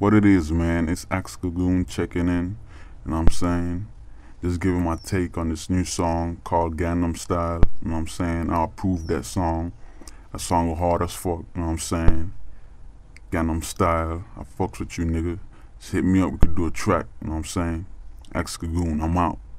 What it is, man, it's Axe Gagoon checking in, you know what I'm saying? Just giving my take on this new song called Gangnam Style, you know what I'm saying? I approve that song. That song was hard as fuck, you know what I'm saying? Gangnam Style, I fucks with you, nigga. Just hit me up, we could do a track, you know what I'm saying? Axe Gagoon, I'm out.